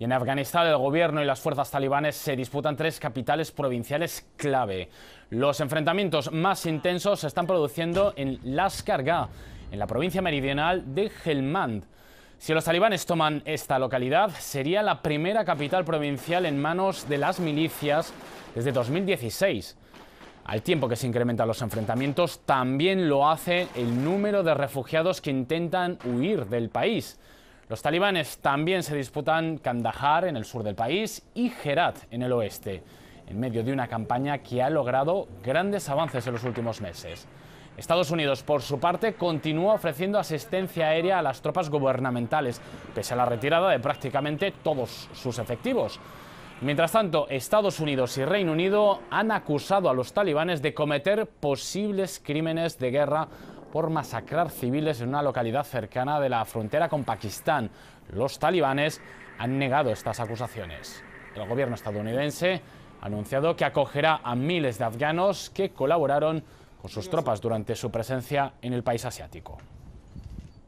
en Afganistán el gobierno y las fuerzas talibanes se disputan tres capitales provinciales clave. Los enfrentamientos más intensos se están produciendo en Lashkar en la provincia meridional de Helmand. Si los talibanes toman esta localidad, sería la primera capital provincial en manos de las milicias desde 2016. Al tiempo que se incrementan los enfrentamientos, también lo hace el número de refugiados que intentan huir del país. Los talibanes también se disputan Kandahar en el sur del país y Herat en el oeste, en medio de una campaña que ha logrado grandes avances en los últimos meses. Estados Unidos, por su parte, continúa ofreciendo asistencia aérea a las tropas gubernamentales, pese a la retirada de prácticamente todos sus efectivos. Mientras tanto, Estados Unidos y Reino Unido han acusado a los talibanes de cometer posibles crímenes de guerra por masacrar civiles en una localidad cercana de la frontera con Pakistán. Los talibanes han negado estas acusaciones. El gobierno estadounidense ha anunciado que acogerá a miles de afganos que colaboraron con sus tropas durante su presencia en el país asiático.